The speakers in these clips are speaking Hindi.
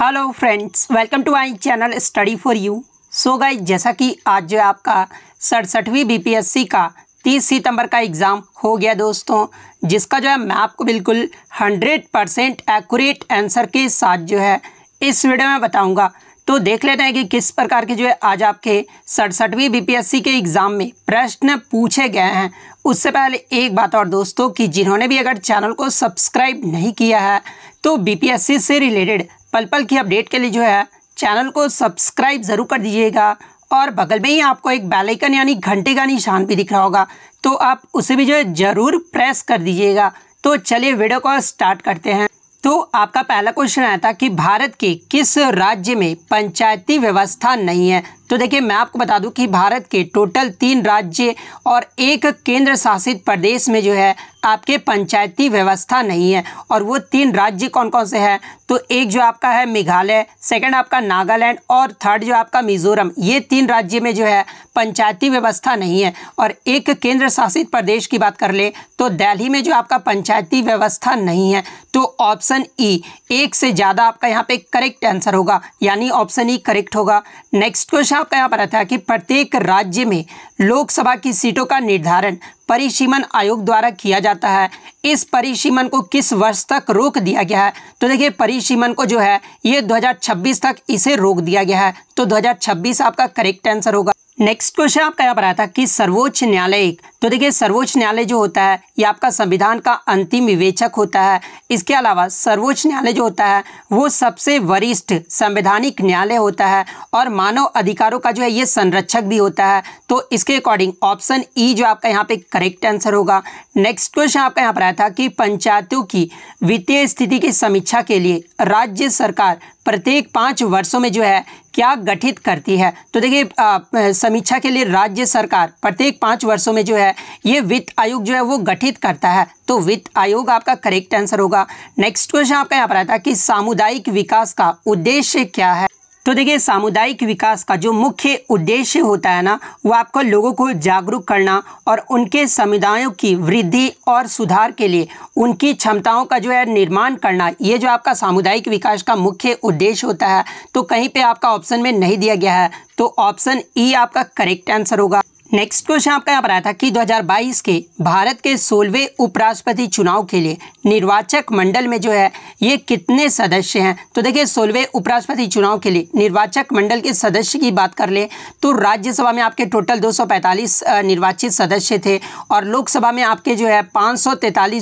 hello friends welcome to my channel study for you so guys जैसा कि आज जो आपका सड़सठवीं बीपीएससी का 30 सितंबर का एग्ज़ाम हो गया दोस्तों जिसका जो है मैं आपको बिल्कुल 100 परसेंट एक्यूरेट आंसर के साथ जो है इस वीडियो में बताऊंगा तो देख लेते हैं कि किस प्रकार के जो है आज आपके सड़सठवीं बीपीएससी के एग्ज़ाम में प्रश्न पूछे गए हैं उससे पहले एक बात और दोस्तों कि जिन्होंने भी अगर चैनल को सब्सक्राइब नहीं किया है तो बीपीएससी से रिलेटेड पल पल की अपडेट के लिए जो है चैनल को सब्सक्राइब ज़रूर कर दीजिएगा और बगल में ही आपको एक बेल आइकन यानी घंटे का निशान भी दिख रहा होगा तो आप उसे भी जो है ज़रूर प्रेस कर दीजिएगा तो चलिए वीडियो को स्टार्ट करते हैं तो आपका पहला क्वेश्चन आया था कि भारत के किस राज्य में पंचायती व्यवस्था नहीं है तो देखिए मैं आपको बता दूं कि भारत के टोटल तीन राज्य और एक केंद्र शासित प्रदेश में जो है आपके पंचायती व्यवस्था नहीं है और वो तीन राज्य कौन कौन से हैं तो एक जो आपका है मेघालय सेकंड आपका नागालैंड और थर्ड जो आपका मिजोरम ये तीन राज्य में जो है पंचायती व्यवस्था नहीं है और एक केंद्र शासित प्रदेश की बात कर ले तो दिल्ली में जो आपका पंचायती व्यवस्था नहीं है तो ऑप्शन ई e, एक से ज़्यादा आपका यहाँ पे करेक्ट आंसर होगा यानी ऑप्शन ई e करेक्ट होगा नेक्स्ट क्वेश्चन सुझाव क्या पड़ा था कि प्रत्येक राज्य में लोकसभा की सीटों का निर्धारण परिसीमन आयोग द्वारा किया जाता है इस परिसीमन को किस वर्ष तक रोक दिया गया है तो देखिए परिसीमन को जो है ये 2026 तक इसे रोक दिया गया है तो 2026 आपका करेक्ट आंसर होगा नेक्स्ट क्वेश्चन आपका यहाँ पर आया था कि सर्वोच्च न्यायालय तो देखिए सर्वोच्च न्यायालय जो होता है ये आपका संविधान का अंतिम विवेचक होता है इसके अलावा सर्वोच्च न्यायालय जो होता है वो सबसे वरिष्ठ संवैधानिक न्यायालय होता है और मानव अधिकारों का जो है ये संरक्षक भी होता है तो इसके अकॉर्डिंग ऑप्शन ई जो आपका यहाँ पे करेक्ट आंसर होगा नेक्स्ट क्वेश्चन आपका यहाँ पर आया था कि पंचायतों की वित्तीय स्थिति की समीक्षा के लिए राज्य सरकार प्रत्येक पाँच वर्षों में जो है क्या गठित करती है तो देखिए समीक्षा के लिए राज्य सरकार प्रत्येक पाँच वर्षों में जो है ये वित्त आयोग जो है वो गठित करता है तो वित्त आयोग आपका करेक्ट आंसर होगा नेक्स्ट क्वेश्चन आपका यहाँ पर आता है कि सामुदायिक विकास का उद्देश्य क्या है तो देखिए सामुदायिक विकास का जो मुख्य उद्देश्य होता है ना वो आपको लोगों को जागरूक करना और उनके समुदायों की वृद्धि और सुधार के लिए उनकी क्षमताओं का जो है निर्माण करना ये जो आपका सामुदायिक विकास का मुख्य उद्देश्य होता है तो कहीं पे आपका ऑप्शन में नहीं दिया गया है तो ऑप्शन ई e आपका करेक्ट आंसर होगा नेक्स्ट क्वेश्चन आपका यहाँ पर आया था कि 2022 के भारत के सोलहवें उपराष्ट्रपति चुनाव के लिए निर्वाचक मंडल में जो है ये कितने सदस्य हैं तो देखिए सोलहवें उपराष्ट्रपति चुनाव के लिए निर्वाचक मंडल के सदस्य की बात कर ले तो राज्यसभा में आपके टोटल 245 निर्वाचित सदस्य थे और लोकसभा में आपके जो है पाँच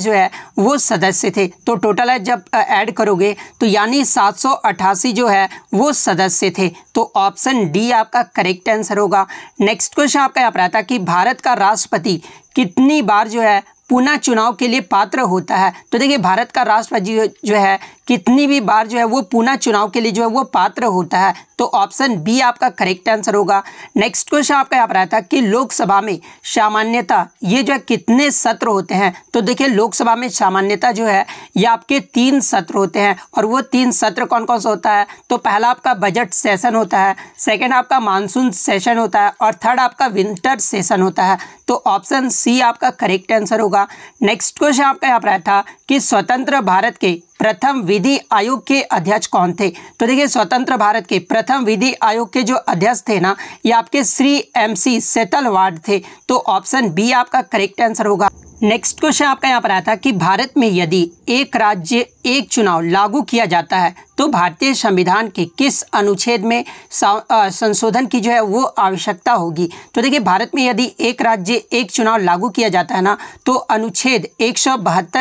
जो है वो सदस्य थे तो टोटल जब ऐड करोगे तो यानी सात जो है वो सदस्य थे तो ऑप्शन डी आपका करेक्ट आंसर होगा नेक्स्ट क्वेश्चन आपका यहाँ रहा था कि भारत का राष्ट्रपति कितनी बार जो है पुनः चुनाव के लिए पात्र होता है तो देखिए भारत का राष्ट्रपति जो है कितनी भी बार जो है वो पुनः चुनाव के लिए जो है वो पात्र होता है तो ऑप्शन बी आपका करेक्ट आंसर होगा नेक्स्ट क्वेश्चन आपका यहाँ पर आया था कि लोकसभा में सामान्यता ये जो है कितने सत्र होते हैं तो देखिए लोकसभा में सामान्यता जो है ये आपके तीन सत्र होते हैं और वो तीन सत्र कौन कौन सा होता है तो पहला आपका बजट सेशन होता है सेकेंड आपका मानसून सेशन होता है और थर्ड आपका विंटर सेशन होता है तो ऑप्शन सी आपका करेक्ट आंसर होगा नेक्स्ट क्वेश्चन आपका यहाँ पर आया था कि स्वतंत्र भारत के प्रथम विधि आयोग के अध्यक्ष कौन थे तो देखिए स्वतंत्र भारत के प्रथम विधि आयोग के जो अध्यक्ष थे ना ये आपके श्री एम सी वार्ड थे तो ऑप्शन बी आपका करेक्ट आंसर होगा नेक्स्ट क्वेश्चन आपका यहाँ पर आया था कि भारत में यदि एक राज्य एक चुनाव लागू किया जाता है तो भारतीय संविधान के किस अनुच्छेद में संशोधन की जो है वो आवश्यकता होगी तो देखिए भारत में यदि एक राज्य एक चुनाव लागू किया जाता है ना तो अनुच्छेद एक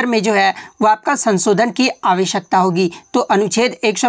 में जो है वो आपका संशोधन की आवश्यकता होगी तो अनुच्छेद एक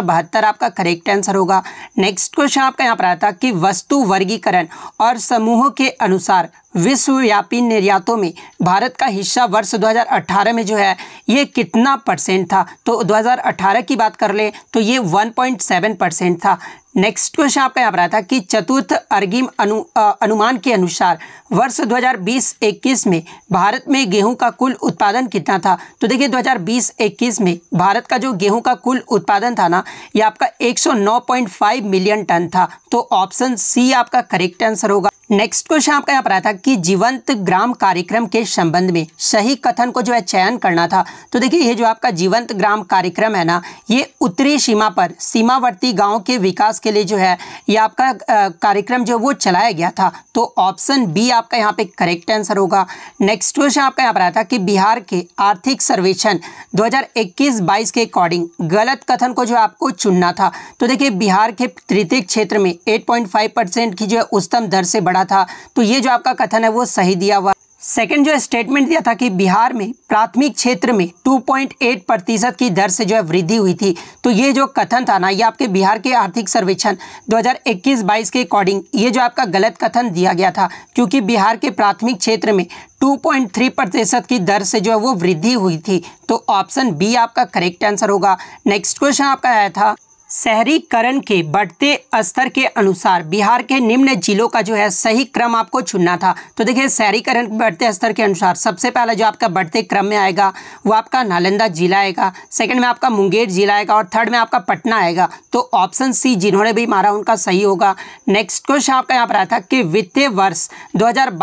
आपका करेक्ट आंसर होगा नेक्स्ट क्वेश्चन आपका यहाँ पर आया था कि वस्तु वर्गीकरण और समूहों के अनुसार विश्वव्यापी निर्यातों में भारत का हिस्सा वर्ष 2018 में जो है ये कितना परसेंट था तो 2018 की बात कर ले तो तो ये 1.7 परसेंट था नेक्स्ट क्वेश्चन आपका यहाँ पर आया था कि चतुर्थ अर्गिम अनु, आ, अनुमान के अनुसार वर्ष 2020-21 में भारत में गेहूं का कुल उत्पादन कितना था तो देखिए 2020-21 में भारत का जो गेहूं का कुल उत्पादन था ना ये आपका 109.5 मिलियन टन था तो ऑप्शन सी आपका करेक्ट आंसर होगा नेक्स्ट क्वेश्चन आपका यहाँ पर आया था कि जीवंत ग्राम कार्यक्रम के संबंध में सही कथन को जो है चयन करना था तो देखिए ये जो आपका जीवंत ग्राम कार्यक्रम है ना ये उत्तरी सीमा पर सीमावर्ती गाँव के विकास के के लिए जो है ये आपका कार्यक्रम जो वो चलाया गया था तो ऑप्शन बी आपका यहाँ पे करेक्ट आंसर होगा नेक्स्ट क्वेश्चन आपका यहाँ पर आया था कि बिहार के आर्थिक सर्वेक्षण 2021-22 के अकॉर्डिंग गलत कथन को जो आपको चुनना था तो देखिए बिहार के तृतीय क्षेत्र में 8.5 परसेंट की जो है उच्चतम दर से बढ़ा था तो ये जो आपका कथन है वो सही दिया हुआ सेकंड जो स्टेटमेंट दिया था कि बिहार में प्राथमिक क्षेत्र में 2.8 प्रतिशत की दर से जो है वृद्धि हुई थी तो ये जो कथन था ना ये आपके बिहार के आर्थिक सर्वेक्षण 2021-22 के अकॉर्डिंग ये जो आपका गलत कथन दिया गया था क्योंकि बिहार के प्राथमिक क्षेत्र में 2.3 प्रतिशत की दर से जो है वो वृद्धि हुई थी तो ऑप्शन बी आपका करेक्ट आंसर होगा नेक्स्ट क्वेश्चन आपका आया था शहरीकरण के बढ़ते स्तर के अनुसार बिहार के निम्न जिलों का जो है सही क्रम आपको चुनना था तो देखिए शहरीकरण के बढ़ते स्तर के अनुसार सबसे पहला जो आपका बढ़ते क्रम में आएगा वो आपका नालंदा जिला आएगा सेकंड में आपका मुंगेर जिला आएगा और थर्ड में आपका पटना आएगा तो ऑप्शन सी जिन्होंने भी मारा उनका सही होगा नेक्स्ट क्वेश्चन आपका यहाँ पर आया था कि वित्तीय वर्ष दो हज़ार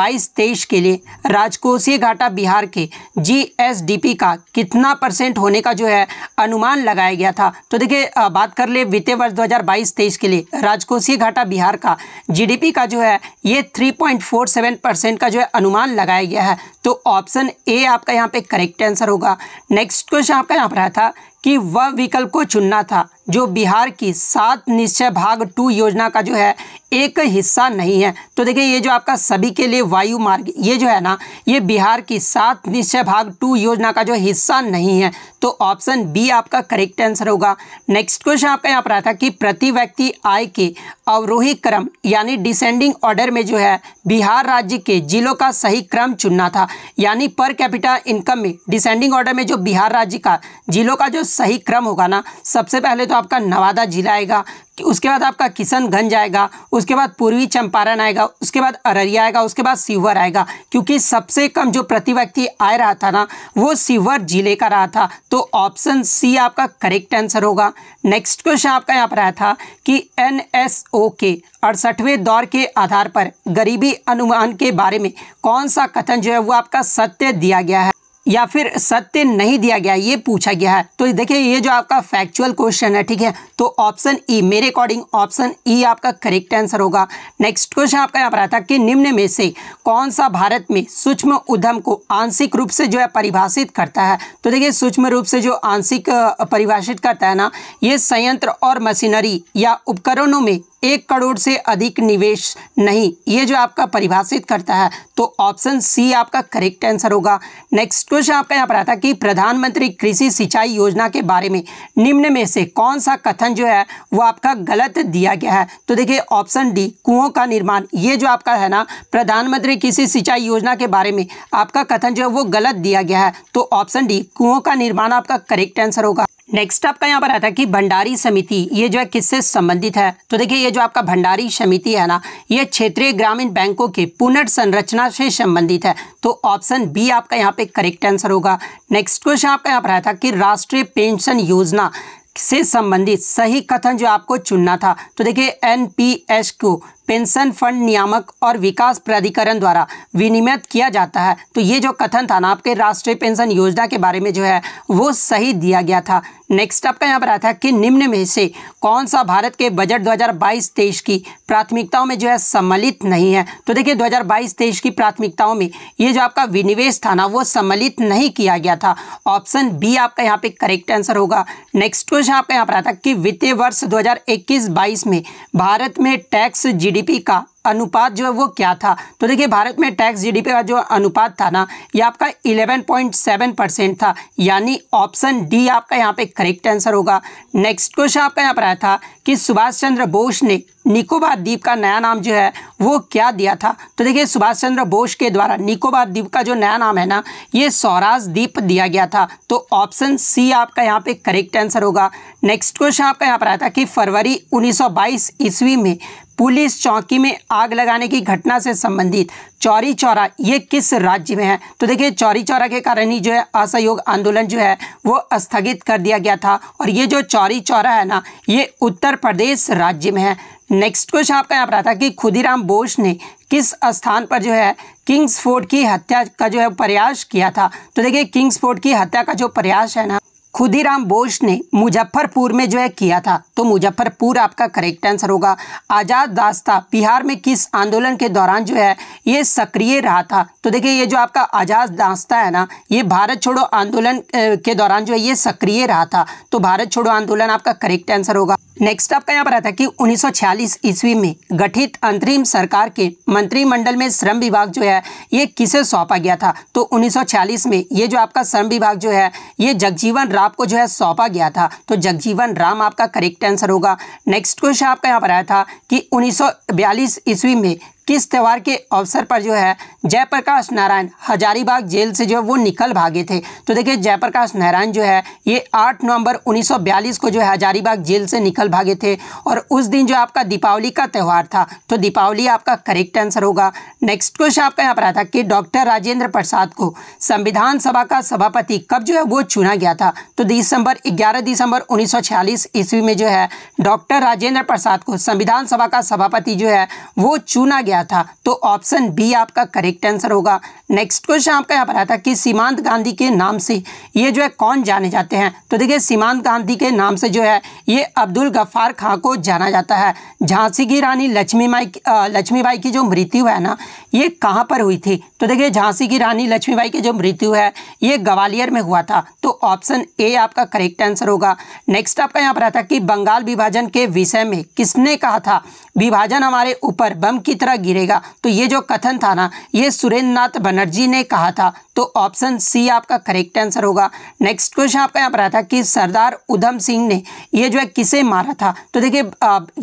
के लिए राजकोषीय घाटा बिहार के जी का कितना परसेंट होने का जो है अनुमान लगाया गया था तो देखिए बात कर लिए वित्तीय वर्ष 2022-23 के लिए राजकोषीय घाटा बिहार का जीडीपी का जो है ये 3.47 परसेंट का जो है अनुमान लगाया गया है तो ऑप्शन ए आपका यहाँ पे करेक्ट आंसर होगा नेक्स्ट क्वेश्चन आपका यहाँ पर आया था कि वह विकल्प को चुनना था जो बिहार की सात निश्चय भाग टू योजना का जो है एक हिस्सा नहीं है तो देखिए ये जो आपका सभी के लिए वायु मार्ग ये जो है ना ये बिहार की सात निश्चय भाग टू योजना का जो हिस्सा नहीं है तो ऑप्शन बी आपका करेक्ट आंसर होगा नेक्स्ट क्वेश्चन आपका यहाँ पर आया था कि प्रति व्यक्ति आय के अवरोही क्रम यानी डिसेंडिंग ऑर्डर में जो है बिहार राज्य के जिलों का सही क्रम चुनना था यानी पर कैपिटा इनकम में डिसेंडिंग ऑर्डर में जो बिहार राज्य का जिलों का जो सही क्रम होगा ना सबसे पहले तो तो आपका नवादा ज़िला आएगा उसके बाद आपका किशनगंज आएगा उसके बाद पूर्वी चंपारण आएगा उसके बाद अररिया आएगा उसके बाद शिवहर आएगा क्योंकि सबसे कम जो प्रति व्यक्ति आ रहा था ना वो शिवहर जिले का रहा था तो ऑप्शन सी आपका करेक्ट आंसर होगा नेक्स्ट क्वेश्चन आपका यहाँ पर आया था कि एन एस ओ के अड़सठवें दौर के आधार पर गरीबी अनुमान के बारे में कौन सा कथन जो है वो आपका सत्य दिया गया है या फिर सत्य नहीं दिया गया ये पूछा गया है तो देखिए ये जो आपका फैक्चुअल क्वेश्चन है ठीक है तो ऑप्शन ई e, मेरे अकॉर्डिंग ऑप्शन ई आपका करेक्ट आंसर होगा नेक्स्ट क्वेश्चन आपका यहाँ पर आता है कि निम्न में से कौन सा भारत में सूक्ष्म उद्यम को आंशिक रूप से जो है परिभाषित करता है तो देखिए सूक्ष्म रूप से जो आंशिक परिभाषित करता है ना ये संयंत्र और मशीनरी या उपकरणों में एक करोड़ से अधिक निवेश नहीं ये जो आपका परिभाषित करता है तो ऑप्शन सी आपका करेक्ट आंसर होगा नेक्स्ट क्वेश्चन आपका यहाँ पर आता है कि प्रधानमंत्री कृषि सिंचाई योजना के बारे में निम्न में से कौन सा कथन जो है वो आपका गलत दिया गया है तो देखिए ऑप्शन डी कुओं का निर्माण ये जो आपका है ना प्रधानमंत्री कृषि सिंचाई योजना के बारे में आपका कथन जो है वो गलत दिया गया है तो ऑप्शन डी कुओं का निर्माण आपका करेक्ट आंसर होगा नेक्स्ट आपका यहाँ पर आता है कि भंडारी समिति ये जो है किससे संबंधित है तो देखिए ये जो आपका भंडारी समिति है ना ये क्षेत्रीय ग्रामीण बैंकों के पुनर्संरचना से संबंधित है तो ऑप्शन बी आपका यहाँ पे करेक्ट आंसर होगा नेक्स्ट क्वेश्चन आपका यहाँ पर आया था कि राष्ट्रीय पेंशन योजना से संबंधित सही कथन जो आपको चुनना था तो देखिए N P S Q pension fund नियामक और विकास प्राधिकरण द्वारा विनियमित किया जाता है तो ये जो कथन था ना आपके राष्ट्रीय पेंशन योजना के बारे में जो है वो सही दिया गया था नेक्स्ट आपका यहाँ पर आया था कि निम्न में से कौन सा भारत के बजट 2022 तेईस की प्राथमिकताओं में जो है सम्मिलित नहीं है तो देखिए 2022 तेईस की प्राथमिकताओं में ये जो आपका विनिवेश था ना वो सम्मिलित नहीं किया गया था ऑप्शन बी आपका यहाँ पे करेक्ट आंसर होगा नेक्स्ट क्वेश्चन आपका यहाँ पर आता था कि वित्तीय वर्ष दो हज़ार में भारत में टैक्स जी जीडीपी का अनुपात जो है वो क्या था तो देखिए भारत में टैक्स जीडीपी का जो अनुपात था ना ये आपका 11.7 परसेंट था यानी ऑप्शन डी आपका यहाँ पे करेक्ट आंसर होगा नेक्स्ट क्वेश्चन आपका यहाँ पर आया था कि सुभाष चंद्र बोस ने निकोबार द्वीप का नया नाम जो है वो क्या दिया था तो देखिए सुभाष चंद्र बोस के द्वारा निकोबार द्वीप का जो नया नाम है ना ये स्वराज द्वीप दिया गया था तो ऑप्शन सी आपका यहाँ पे करेक्ट आंसर होगा नेक्स्ट क्वेश्चन आपका यहाँ पर आया था कि फरवरी 1922 ईस्वी में पुलिस चौकी में आग लगाने की घटना से संबंधित चौरी चौरा ये किस राज्य में है तो देखिए चौरी चौरा के कारण ही जो है असहयोग आंदोलन जो है वो स्थगित कर दिया गया था और ये जो चौरी चौरा है ना ये उत्तर प्रदेश राज्य में है नेक्स्ट क्वेश्चन आपका यहाँ पर आता कि खुदीराम बोस ने किस स्थान पर जो है किंग्स फोर्ट की हत्या का जो है प्रयास किया था तो देखिए फोर्ट की हत्या का जो प्रयास है ना खुदीराम बोस ने मुजफ्फरपुर में जो है किया था तो मुजफ्फरपुर आपका करेक्ट आंसर होगा आज़ाद दास्ता बिहार में किस आंदोलन के दौरान जो है ये सक्रिय रहा था तो देखिए ये जो आपका आज़ाद दास्ता है ना ये भारत छोड़ो आंदोलन के दौरान जो है ये सक्रिय रहा था तो भारत छोड़ो आंदोलन आपका करेक्ट आंसर होगा नेक्स्ट आपका यहाँ पर आता है कि 1946 ईस्वी में गठित अंतरिम सरकार के मंत्रिमंडल में श्रम विभाग जो है ये किसे सौंपा गया था तो 1946 में ये जो आपका श्रम विभाग जो है ये जगजीवन राम को जो है सौंपा गया था तो जगजीवन राम आपका करेक्ट आंसर होगा नेक्स्ट क्वेश्चन आपका यहाँ पर आया था कि 1942 ईस्वी में किस त्यौहार के अवसर पर जो है जयप्रकाश नारायण हजारीबाग जेल से जो है वो निकल भागे थे तो देखिए जयप्रकाश नारायण जो है ये 8 नवंबर 1942 को जो है हजारीबाग जेल से निकल भागे थे और उस दिन जो आपका दीपावली का त्यौहार था तो दीपावली आपका करेक्ट आंसर होगा नेक्स्ट क्वेश्चन आपका यहाँ पर आया था कि डॉक्टर राजेंद्र प्रसाद को संविधान सभा का सभापति कब जो है वो चुना गया था तो दिसंबर ग्यारह दिसंबर उन्नीस ईस्वी में जो है डॉक्टर राजेंद्र प्रसाद को संविधान सभा का सभापति जो है वो चुना गया गया था तो ऑप्शन बी आपका करेक्ट आंसर होगा नेक्स्ट क्वेश्चन आपका यहाँ पर आया था कि सीमांत गांधी के नाम से ये जो है कौन जाने जाते हैं तो देखिए सीमांत गांधी के नाम से जो है ये अब्दुल गफ्फार खां को जाना जाता है झांसी की रानी लक्ष्मी माई बाई की जो मृत्यु है ना ये कहाँ पर हुई थी तो देखिए झांसी की रानी लक्ष्मी बाई की जो मृत्यु है ये ग्वालियर में हुआ था तो ऑप्शन ए आपका करेक्ट आंसर होगा नेक्स्ट आपका यहाँ पर आया था कि बंगाल विभाजन के विषय में किसने कहा था विभाजन हमारे ऊपर बम की तरह गिरेगा तो ये जो कथन था ना ये सुरेंद्र नाथ बनर्जी ने कहा था तो ऑप्शन सी आपका करेक्ट आंसर होगा नेक्स्ट क्वेश्चन आपका यहाँ पर आया था कि सरदार उधम सिंह ने ये जो है किसे मारा था तो देखिए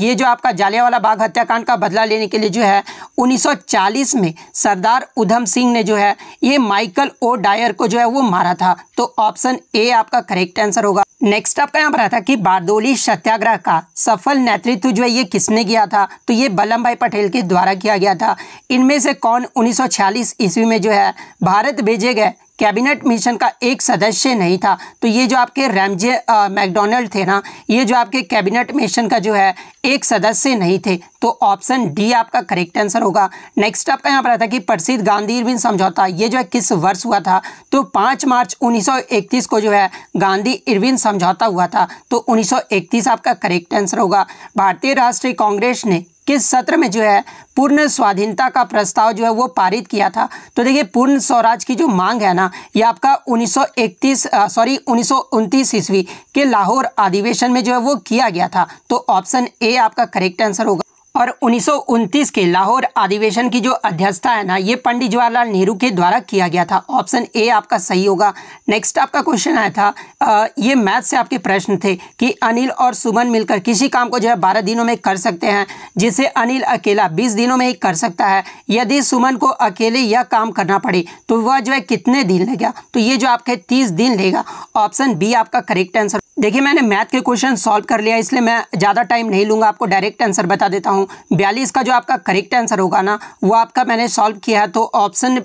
ये जो आपका जालियावाला बाग हत्याकांड का बदला लेने के लिए जो है 1940 में सरदार उधम सिंह ने जो है ये माइकल ओ डायर को जो है वो मारा था तो ऑप्शन ए आपका करेक्ट आंसर होगा नेक्स्ट आपका यहाँ पर आया था कि बारदोली सत्याग्रह का सफल नेतृत्व जो है ये किसने किया था तो ये बल्लम भाई पटेल के द्वारा किया भेजा गया था इनमें से कौन उन्नीस ईस्वी में जो है भारत भेजे गए कैबिनेट मिशन का एक सदस्य नहीं था तो ये जो आपके रैमजे मैकडोनल्ड थे ना ये जो आपके कैबिनेट मिशन का जो है एक सदस्य नहीं थे तो ऑप्शन डी आपका करेक्ट आंसर होगा नेक्स्ट आपका यहाँ पर आता है कि प्रसिद्ध गांधी इरविन समझौता ये जो है किस वर्ष हुआ था तो 5 मार्च 1931 को जो है गांधी इरविन समझौता हुआ था तो 1931 आपका करेक्ट आंसर होगा भारतीय राष्ट्रीय कांग्रेस ने के सत्र में जो है पूर्ण स्वाधीनता का प्रस्ताव जो है वो पारित किया था तो देखिए पूर्ण स्वराज की जो मांग है ना ये आपका 1931 सॉरी उन्नीस ईस्वी के लाहौर अधिवेशन में जो है वो किया गया था तो ऑप्शन ए आपका करेक्ट आंसर होगा और उन्नीस के लाहौर अधिवेशन की जो अध्यक्षता है ना ये पंडित जवाहरलाल नेहरू के द्वारा किया गया था ऑप्शन ए आपका सही होगा नेक्स्ट आपका क्वेश्चन आया था आ, ये मैथ से आपके प्रश्न थे कि अनिल और सुमन मिलकर किसी काम को जो है बारह दिनों में कर सकते हैं जिसे अनिल अकेला बीस दिनों में ही कर सकता है यदि सुमन को अकेले यह काम करना पड़े तो वह जो है कितने दिन लेगा तो ये जो आपके तीस दिन लेगा ऑप्शन बी आपका करेक्ट आंसर देखिए मैंने मैथ के क्वेश्चन सॉल्व कर लिया इसलिए मैं ज़्यादा टाइम नहीं लूँगा आपको डायरेक्ट आंसर बता देता हूँ हूँ बयालीस का जो आपका करेक्ट आंसर होगा ना वो आपका मैंने सॉल्व किया है तो ऑप्शन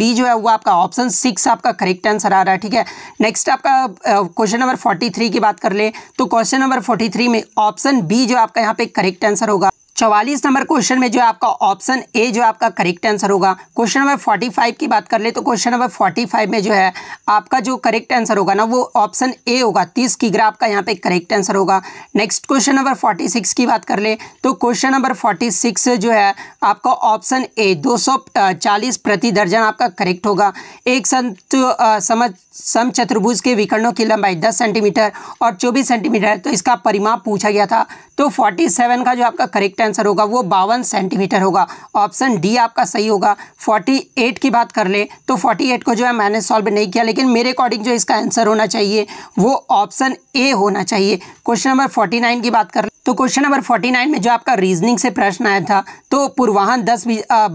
बी जो है वो आपका ऑप्शन सिक्स आपका करेक्ट आंसर आ रहा है ठीक है नेक्स्ट आपका क्वेश्चन नंबर फोर्टी थ्री की बात कर ले तो क्वेश्चन नंबर फोर्टी थ्री में ऑप्शन बी जो आपका यहाँ पे करेक्ट आंसर होगा चौवालीस नंबर क्वेश्चन में जो है आपका ऑप्शन ए जो आपका करेक्ट आंसर होगा क्वेश्चन नंबर फोर्टी फाइव की बात कर ले तो क्वेश्चन नंबर फोर्टी फाइव में जो है आपका जो करेक्ट आंसर होगा ना वो ऑप्शन ए होगा तीस की ग्रह आपका यहाँ पे करेक्ट आंसर होगा next question number forty six की बात कर ले तो क्वेश्चन नंबर फोर्टी सिक्स जो है आपका ऑप्शन ए दो सौ चालीस प्रति दर्जन आपका करेक्ट होगा एक संत सम चतुर्भुज के विकर्णों की लंबाई दस सेंटीमीटर और चौबीस सेंटीमीटर है तो इसका परिमाप पूछा गया था तो फोर्टी सेवन का जो आपका करेक्ट आंसर होगा वो बावन सेंटीमीटर होगा ऑप्शन डी आपका सही होगा 48 की बात कर ले तो 48 को जो है मैंने सॉल्व नहीं किया लेकिन मेरे अकॉर्डिंग जो इसका आंसर होना चाहिए वो ऑप्शन ए होना चाहिए क्वेश्चन नंबर 49 की बात कर ले तो क्वेश्चन नंबर 49 में जो आपका रीजनिंग से प्रश्न आया था तो पूर्वाहन दस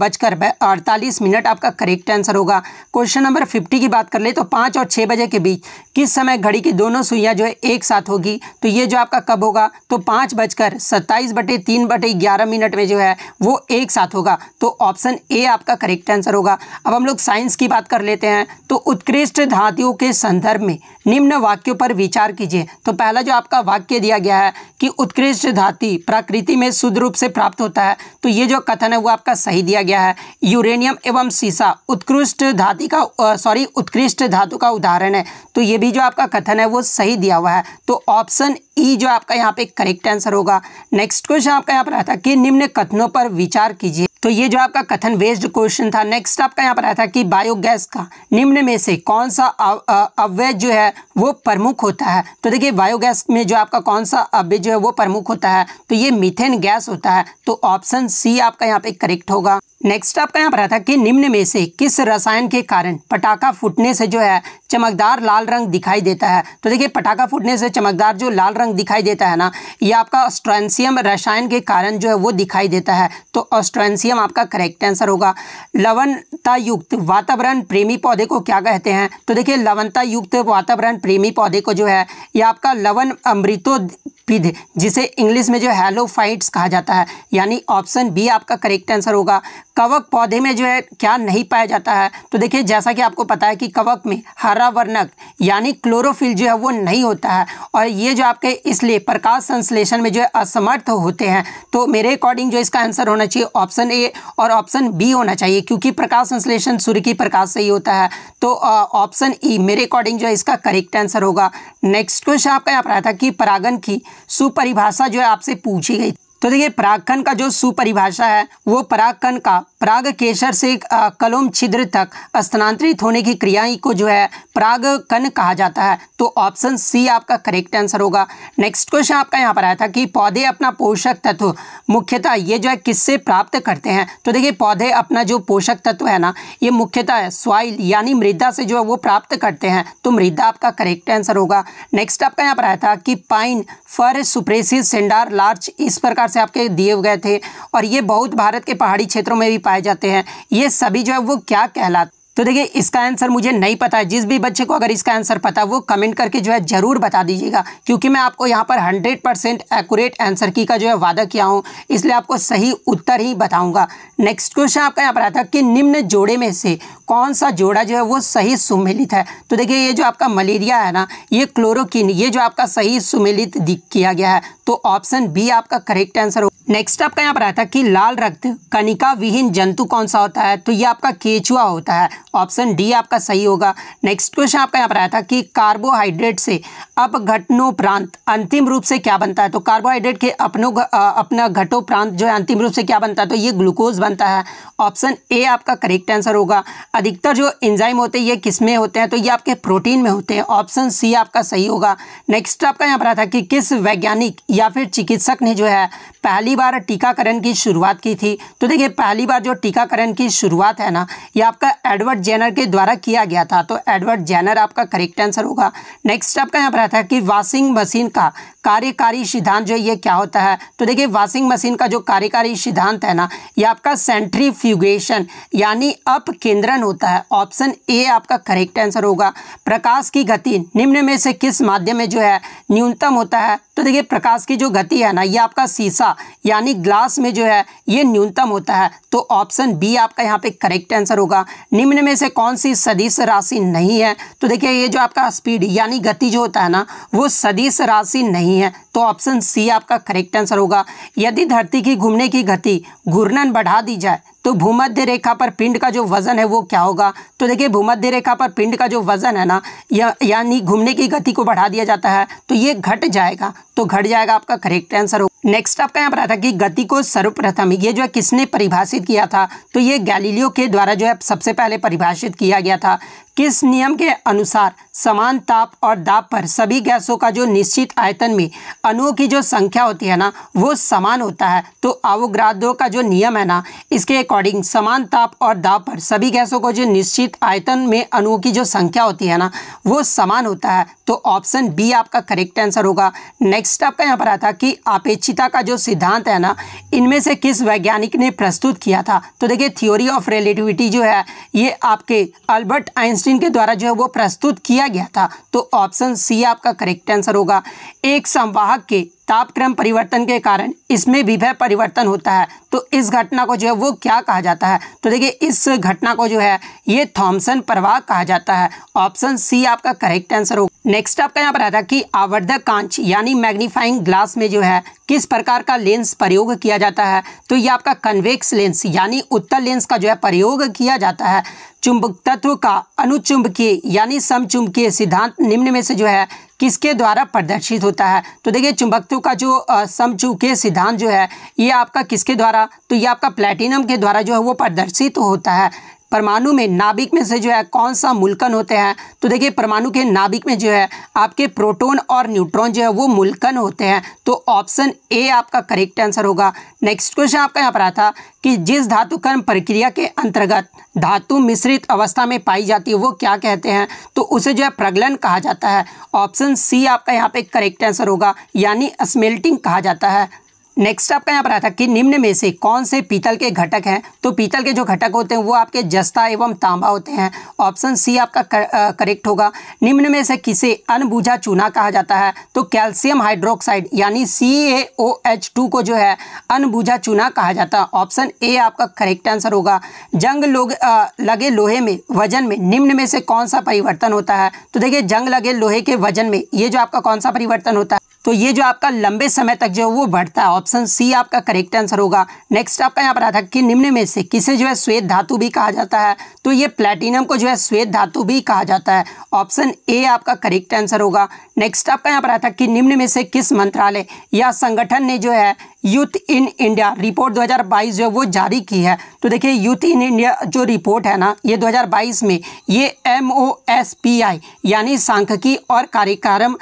बजकर अड़तालीस मिनट आपका करेक्ट आंसर होगा क्वेश्चन नंबर 50 की बात कर ले तो पाँच और छः बजे के बीच किस समय घड़ी की दोनों सुइयां जो है एक साथ होगी तो ये जो आपका कब होगा तो पाँच बजकर सत्ताईस बटे तीन बटे 11 मिनट में जो है वो एक साथ होगा तो ऑप्शन ए आपका करेक्ट आंसर होगा अब हम लोग साइंस की बात कर लेते हैं तो उत्कृष्ट धातुओं के संदर्भ में निम्न वाक्यों पर विचार कीजिए तो पहला जो आपका वाक्य दिया गया है कि उत्कृष्ट धाति प्रकृति में शुद्ध रूप से प्राप्त होता है तो ये जो कथन है वो आपका सही दिया गया है यूरेनियम एवं सीसा उत्कृष्ट धाति का सॉरी उत्कृष्ट धातु का उदाहरण है तो ये भी जो आपका कथन है वो सही दिया हुआ है तो ऑप्शन ई जो आपका यहाँ पे करेक्ट आंसर होगा नेक्स्ट क्वेश्चन आपका यहाँ पर आता है कि निम्न कथनों पर विचार कीजिए तो ये जो आपका कथन वेस्ड क्वेश्चन था नेक्स्ट आपका यहाँ पर आया था कि बायोगैस का निम्न में से कौन सा अवैध जो है वो प्रमुख होता है तो देखिए बायोगैस में जो आपका कौन सा अवैध जो है वो प्रमुख होता है तो ये मीथेन गैस होता है तो ऑप्शन सी आपका यहाँ पे करेक्ट होगा नेक्स्ट आपका यहाँ पर आया था कि निम्न में से किस रसायन के कारण पटाखा फूटने से जो है चमकदार लाल रंग दिखाई देता है तो देखिए पटाखा फूटने से चमकदार जो लाल रंग दिखाई देता है ना ये आपका ऑस्ट्रेंसियम रसायन के कारण जो है वो दिखाई देता है तो ऑस्ट्रेंसियम कैल्शियम आपका करेक्ट आंसर होगा लवनता युक्त वातावरण प्रेमी पौधे को क्या कहते हैं तो देखिए लवनता युक्त वातावरण प्रेमी पौधे को जो है ये आपका लवन अमृतो पिध जिसे इंग्लिश में जो हैलो फाइट्स कहा जाता है यानी ऑप्शन बी आपका करेक्ट आंसर होगा कवक पौधे में जो है क्या नहीं पाया जाता है तो देखिए जैसा कि आपको पता है कि कवक में हरा वर्णक यानी क्लोरोफिल जो है वो नहीं होता है और ये जो आपके इसलिए प्रकाश संश्लेषण में जो है असमर्थ होते हैं तो मेरे अकॉर्डिंग जो इसका आंसर होना चाहिए ऑप्शन चाहिए और ऑप्शन बी होना चाहिए क्योंकि प्रकाश संश्लेषण सूर्य की प्रकाश से ही होता है तो ऑप्शन ई e मेरे अकॉर्डिंग जो है इसका करेक्ट आंसर होगा नेक्स्ट क्वेश्चन आपका यहाँ पर आया था कि परागन की सुपरिभाषा जो है आपसे पूछी गई तो देखिए परागकण का जो सुपरिभाषा है वो परागकण का प्राग केसर से कलोम छिद्र तक स्थानांतरित होने की क्रिया को जो है प्राग कण कहा जाता है तो ऑप्शन सी आपका करेक्ट आंसर होगा नेक्स्ट क्वेश्चन आपका यहाँ पर आया था कि पौधे अपना पोषक तत्व मुख्यतः ये जो है किससे प्राप्त करते हैं तो देखिए पौधे अपना जो पोषक तत्व है ना ये मुख्यतः सॉइल यानी मृदा से जो है वो प्राप्त करते हैं तो मृदा आपका करेक्ट आंसर होगा नेक्स्ट आपका यहाँ पर आया था कि पाइन फर सुप्रेसिस सेंडार लार्च इस प्रकार से आपके दिए गए थे और ये बहुत भारत के पहाड़ी क्षेत्रों में भी पाए जाते हैं ये सभी जो है वो क्या कहलाते तो देखिए इसका आंसर मुझे नहीं पता है जिस भी बच्चे को अगर इसका आंसर पता है वो कमेंट करके जो है ज़रूर बता दीजिएगा क्योंकि मैं आपको यहाँ पर 100 परसेंट एक्यूरेट आंसर की का जो है वादा किया हूँ इसलिए आपको सही उत्तर ही बताऊँगा नेक्स्ट क्वेश्चन आपका यहाँ पर आता कि निम्न जोड़े में से कौन सा जोड़ा जो है वो सही सुमिलित है तो देखिए ये जो आपका मलेरिया है ना ये क्लोरोकिन ये जो आपका सही सुमिलित किया गया है तो ऑप्शन बी आपका करेक्ट आंसर हो नेक्स्ट आपका यहाँ पर आया था कि लाल रक्त कनिका विहीन जंतु कौन सा होता है तो ये आपका केचुआ होता है ऑप्शन डी आपका सही होगा नेक्स्ट क्वेश्चन आपका यहाँ पर आया था कि कार्बोहाइड्रेट से अपघटनोपरांत अंतिम रूप से क्या बनता है तो कार्बोहाइड्रेट के अपनो अपना प्रांत जो है अंतिम रूप से क्या बनता है तो ये ग्लूकोज बनता है ऑप्शन ए आपका करेक्ट आंसर होगा अधिकतर जो इंजाइम होते हैं ये किसमें होते हैं तो ये आपके प्रोटीन में होते हैं ऑप्शन सी आपका सही होगा नेक्स्ट आपका यहाँ पर आया था कि किस वैज्ञानिक या फिर चिकित्सक ने जो है पहली बार टीकाकरण की शुरुआत की थी तो देखिए पहली बार जो टीकाकरण की शुरुआत है ना ये आपका एडवर्ड जेनर के द्वारा किया गया था तो एडवर्ड जेनर आपका करेक्ट आंसर होगा नेक्स्ट आपका यहाँ पर आता है कि वॉशिंग मशीन का कार्यकारी सिद्धांत जो ये क्या होता है तो देखिए वॉशिंग मशीन का जो कार्यकारी सिद्धांत है ना ये आपका सेंट्रीफ्यूगेशन यानी अपकेंद्रण होता है ऑप्शन ए आपका करेक्ट आंसर होगा प्रकाश की गति निम्न में से किस माध्यम में जो है न्यूनतम होता है तो देखिए प्रकाश की जो गति है ना ये आपका शीशा यानी ग्लास में जो है ये न्यूनतम होता है तो ऑप्शन बी आपका यहाँ पे करेक्ट आंसर होगा निम्न में से कौन सी सदिश राशि नहीं है तो देखिए ये जो आपका स्पीड यानी गति जो होता है ना वो सदिश राशि नहीं नहीं है तो ऑप्शन सी आपका करेक्ट आंसर होगा यदि धरती की घूमने की गति घूर्णन बढ़ा दी जाए तो भूमध्य रेखा पर पिंड का जो वजन है वो क्या होगा तो देखिए भूमध्य रेखा पर पिंड का जो वजन है ना या, यानी घूमने की गति को बढ़ा दिया जाता है तो ये घट जाएगा तो घट जाएगा आपका करेक्ट आंसर होगा नेक्स्ट आपका यहाँ पर आता कि गति को सर्वप्रथम ये जो है किसने परिभाषित किया था तो ये गैलीलियो के द्वारा जो है सबसे पहले परिभाषित किया गया था किस नियम के अनुसार समान ताप और दाब पर सभी गैसों का जो निश्चित आयतन में अणुओं की जो संख्या होती है ना वो समान होता है तो आवोग्रादों का जो नियम है ना इसके अकॉर्डिंग समान ताप और दाब पर सभी गैसों को जो निश्चित आयतन में अणुओं की जो संख्या होती है ना वो समान होता है तो ऑप्शन बी आपका करेक्ट आंसर होगा नेक्स्ट आपका यहाँ पर आता कि आपेक्षित गतिशीलता का जो सिद्धांत है ना इनमें से किस वैज्ञानिक ने प्रस्तुत किया था तो देखिए थ्योरी ऑफ रिलेटिविटी जो है ये आपके अल्बर्ट आइंस्टीन के द्वारा जो है वो प्रस्तुत किया गया था तो ऑप्शन सी आपका करेक्ट आंसर होगा एक संवाहक के तापक्रम परिवर्तन के कारण इसमें विभव परिवर्तन होता है तो इस घटना को जो है वो क्या कहा जाता है तो देखिए इस घटना को जो है ये थॉमसन प्रवाह कहा जाता है ऑप्शन सी आपका करेक्ट आंसर हो नेक्स्ट आपका यहाँ पर आता है कि आवर्धक कांच यानी मैग्नीफाइंग ग्लास में जो है किस प्रकार का लेंस प्रयोग किया जाता है तो ये आपका कन्वेक्स लेंस यानी उत्तर लेंस का जो है प्रयोग किया जाता है चुंबक तत्व का अनुचुंबकीय यानी समचुंबकीय सिद्धांत निम्न में से जो है किसके द्वारा प्रदर्शित होता है तो देखिए चुंबकत्व का जो समचूके सिद्धांत जो है ये आपका किसके द्वारा तो ये आपका प्लेटिनम के द्वारा जो है वो प्रदर्शित होता है परमाणु में नाभिक में से जो है कौन सा मूलकन होते हैं तो देखिए परमाणु के नाभिक में जो है आपके प्रोटॉन और न्यूट्रॉन जो है वो मूलकन होते हैं तो ऑप्शन ए आपका करेक्ट आंसर होगा नेक्स्ट क्वेश्चन आपका यहाँ पर आता था कि जिस धातुकर्म प्रक्रिया के अंतर्गत धातु मिश्रित अवस्था में पाई जाती है वो क्या कहते हैं तो उसे जो है प्रगलन कहा जाता है ऑप्शन सी आपका यहाँ पे करेक्ट आंसर होगा यानी स्मेल्टिंग कहा जाता है नेक्स्ट आपका यहाँ पर आता है कि निम्न में से कौन से पीतल के घटक हैं तो पीतल के जो घटक होते हैं वो आपके जस्ता एवं तांबा होते हैं ऑप्शन सी आपका करेक्ट होगा निम्न में से किसे अनबूझा चूना कहा जाता है तो कैल्शियम हाइड्रोक्साइड यानी सी ए ओ एच टू को जो है अनबूझा चूना कहा जाता है ऑप्शन ए आपका करेक्ट आंसर होगा जंग लोग आ, लगे लोहे में वजन में निम्न में से कौन सा परिवर्तन होता है तो देखिए जंग लगे लोहे के वजन में ये जो आपका कौन सा परिवर्तन होता है तो ये जो आपका लंबे समय तक जो है वो बढ़ता है ऑप्शन सी आपका करेक्ट आंसर होगा नेक्स्ट आपका यहाँ पर आता है कि निम्न में से किसे जो है श्वेत धातु भी कहा जाता है तो ये प्लेटिनम को जो है श्वेत धातु भी कहा जाता है ऑप्शन ए आपका करेक्ट आंसर होगा नेक्स्ट आपका यहाँ पर आया था कि निम्न में से किस मंत्रालय या संगठन ने जो है यूथ इन इंडिया रिपोर्ट 2022 जो है वो जारी की है तो देखिए यूथ इन इंडिया जो रिपोर्ट है ना ये 2022 में ये M O S P I यानी सांख्यिकी और कार्यक्रम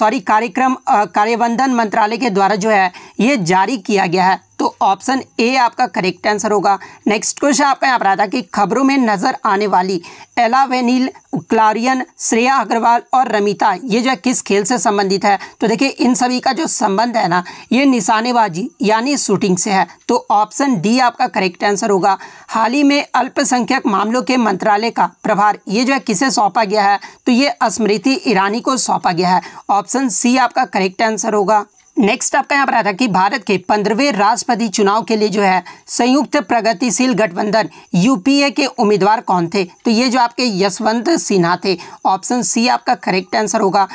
सॉरी कार्यक्रम कार्यबंधन मंत्रालय के द्वारा जो है ये जारी किया गया है तो ऑप्शन ए आपका करेक्ट आंसर होगा नेक्स्ट क्वेश्चन आपका यहाँ पर आता है कि खबरों में नजर आने वाली एलावेनिल क्लारियन श्रेया अग्रवाल और रमिता ये जो है किस खेल से संबंधित है तो देखिए इन सभी का जो संबंध है ना ये निशानेबाजी यानी शूटिंग से है तो ऑप्शन डी आपका करेक्ट आंसर होगा हाल ही में अल्पसंख्यक मामलों के मंत्रालय का प्रभार ये जो है किसे सौंपा गया है तो ये स्मृति ईरानी को सौंपा गया है ऑप्शन सी आपका करेक्ट आंसर होगा नेक्स्ट आपका यहाँ पर आया था कि भारत के पंद्रहवें राष्ट्रपति चुनाव के लिए जो है संयुक्त प्रगतिशील गठबंधन यूपीए के उम्मीदवार कौन थे तो ये जो आपके यशवंत सिन्हा थे ऑप्शन सी आपका करेक्ट आंसर होगा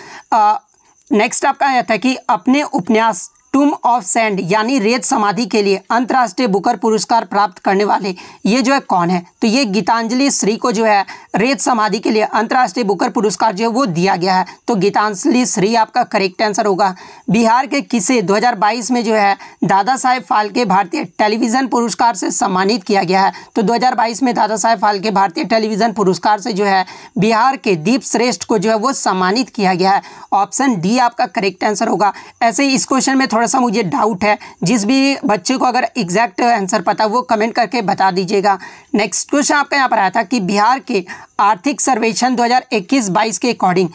नेक्स्ट आपका आया था कि अपने उपन्यास टूम ऑफ सैंड यानी रेत समाधि के लिए अंतर्राष्ट्रीय बुकर पुरस्कार प्राप्त करने वाले ये जो है कौन है तो ये गीतांजलि श्री को जो है रेत समाधि के लिए अंतर्राष्ट्रीय बुकर पुरस्कार जो है वो दिया गया है तो गीतांजलि श्री आपका करेक्ट आंसर होगा बिहार के किसे 2022 में जो है दादा साहेब फाल्के भारतीय टेलीविजन पुरस्कार से सम्मानित किया गया है तो दो में दादा साहेब फाल्के भारतीय टेलीविजन पुरस्कार से जो है बिहार के दीप श्रेष्ठ को जो है वो सम्मानित किया गया है ऑप्शन डी आपका करेक्ट आंसर होगा ऐसे ही इस क्वेश्चन में थोड़ा थोड़ा सा मुझे डाउट है जिस भी बच्चे को अगर एग्जैक्ट आंसर पता वो कमेंट करके बता दीजिएगा नेक्स्ट क्वेश्चन आपका यहाँ पर आया था कि बिहार के आर्थिक सर्वेक्षण 2021-22 के अकॉर्डिंग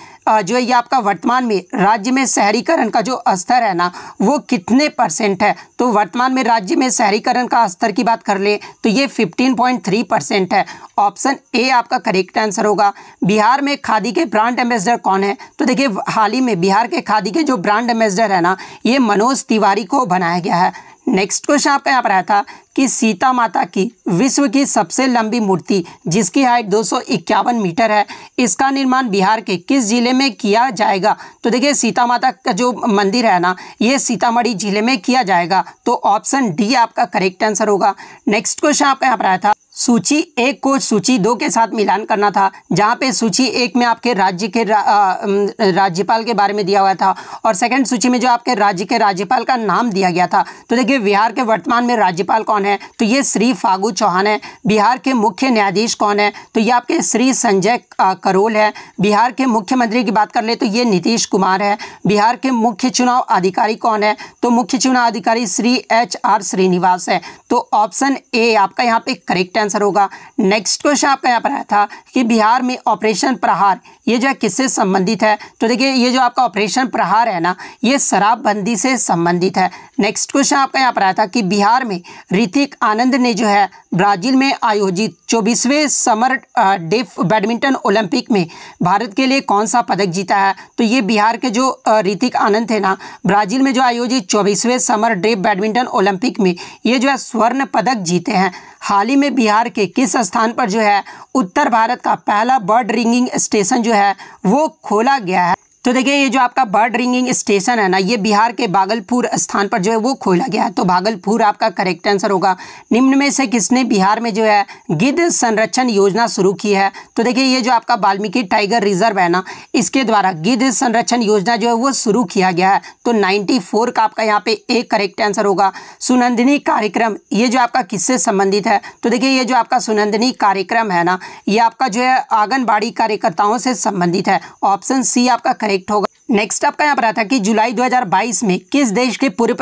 जो ये आपका वर्तमान में राज्य में शहरीकरण का जो स्तर है ना वो कितने परसेंट है तो वर्तमान में राज्य में शहरीकरण का स्तर की बात कर ले तो ये 15.3 परसेंट है ऑप्शन ए आपका करेक्ट आंसर होगा बिहार में खादी के ब्रांड एम्बेसडर कौन है तो देखिए हाल ही में बिहार के खादी के जो ब्रांड एम्बेसडर है ना ये मनोज तिवारी को बनाया गया है नेक्स्ट क्वेश्चन आपका यहाँ पर आया था कि सीता माता की विश्व की सबसे लंबी मूर्ति जिसकी हाइट दो मीटर है इसका निर्माण बिहार के किस जिले में किया जाएगा तो देखिए सीता माता का जो मंदिर है ना ये सीतामढ़ी जिले में किया जाएगा तो ऑप्शन डी आपका करेक्ट आंसर होगा नेक्स्ट क्वेश्चन आपका यहाँ पर आया था सूची एक को सूची दो के साथ मिलान करना था जहाँ पे सूची एक में आपके राज्य के रा, राज्यपाल के बारे में दिया हुआ था और सेकंड सूची में जो आपके राज्य के राज्यपाल का नाम दिया गया था तो देखिए बिहार के वर्तमान में राज्यपाल कौन है तो ये श्री फागू चौहान है बिहार के मुख्य न्यायाधीश कौन है तो ये आपके श्री संजय करोल है बिहार के मुख्यमंत्री की बात कर ले तो ये नीतीश कुमार है बिहार के मुख्य चुनाव अधिकारी कौन है तो मुख्य चुनाव अधिकारी श्री एच आर श्रीनिवास है तो ऑप्शन ए आपका यहाँ पे करेक्ट आंसर आंसर होगा नेक्स्ट क्वेश्चन आपका यहाँ पर आया था कि बिहार में ऑपरेशन प्रहार ये जो है किससे संबंधित है तो देखिए ये जो आपका ऑपरेशन प्रहार है ना ये शराबबंदी से संबंधित है नेक्स्ट क्वेश्चन आपका यहाँ पर आया था कि बिहार में ऋतिक आनंद ने जो है ब्राज़ील में आयोजित चौबीसवें समर डेफ बैडमिंटन ओलंपिक में भारत के लिए कौन सा पदक जीता है तो ये बिहार के जो ऋतिक आनंद थे ना ब्राज़ील में जो आयोजित चौबीसवें समर डेफ बैडमिंटन ओलंपिक में ये जो है स्वर्ण पदक जीते हैं हाल ही में बिहार के किस स्थान पर जो है उत्तर भारत का पहला बर्ड रिंगिंग स्टेशन जो है वो खोला गया है तो देखिए ये जो आपका बर्ड रिंगिंग स्टेशन है ना ये बिहार के भागलपुर स्थान पर जो है वो खोला गया है तो भागलपुर आपका करेक्ट आंसर होगा निम्न में से किसने बिहार में जो है गिद्ध संरक्षण योजना शुरू की है तो देखिए ये जो आपका वाल्मीकि टाइगर रिजर्व है ना इसके द्वारा गिद्ध संरक्षण योजना जो है वो शुरू किया गया है तो नाइन्टी का आपका यहाँ पे एक करेक्ट आंसर होगा सुनंदिनी कार्यक्रम ये जो आपका किससे संबंधित है तो देखिए ये जो आपका सुनंदिनी कार्यक्रम है ना ये आपका जो है आंगनबाड़ी कार्यकर्ताओं से संबंधित है ऑप्शन सी आपका करेक्ट करेक्ट होगा नेक्स्ट आपका यहाँ पर आता है कि जुलाई 2022 में किस देश के पूर्व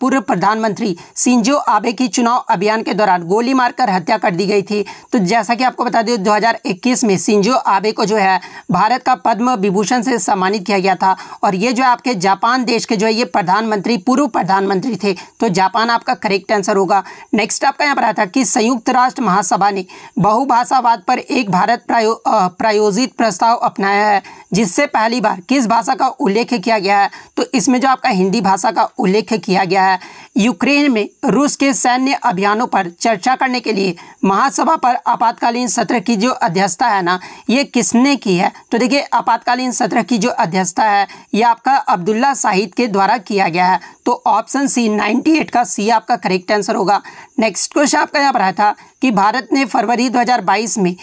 पूर्व प्रधानमंत्री सिंजो आबे की चुनाव अभियान के दौरान गोली मारकर हत्या कर दी गई थी तो जैसा कि आपको बता दें 2021 में सिंजो आबे को जो है भारत का पद्म विभूषण से सम्मानित किया गया था और ये जो आपके जापान देश के जो है ये प्रधानमंत्री पूर्व प्रधानमंत्री थे तो जापान आपका करेक्ट आंसर होगा नेक्स्ट आपका यहाँ पर आता है कि संयुक्त राष्ट्र महासभा ने बहुभाषावाद पर एक भारत प्रायो, प्रायोजित प्रस्ताव अपनाया है जिससे पहली बार किस भाषा का उल्लेख किया गया है तो इसमें जो आपका हिंदी भाषा का उल्लेख किया गया है यूक्रेन में रूस के सैन्य अभियानों पर चर्चा करने के लिए महासभा पर आपातकालीन सत्र की जो अध्यक्षता है ना ये किसने की है तो देखिए आपातकालीन सत्र की जो अध्यक्षता है ये आपका अब्दुल्ला साहिद के द्वारा किया गया है तो ऑप्शन सी 98 का सी आपका करेक्ट आंसर होगा नेक्स्ट क्वेश्चन आपका यहाँ पर आया था कि भारत ने फरवरी 2022 में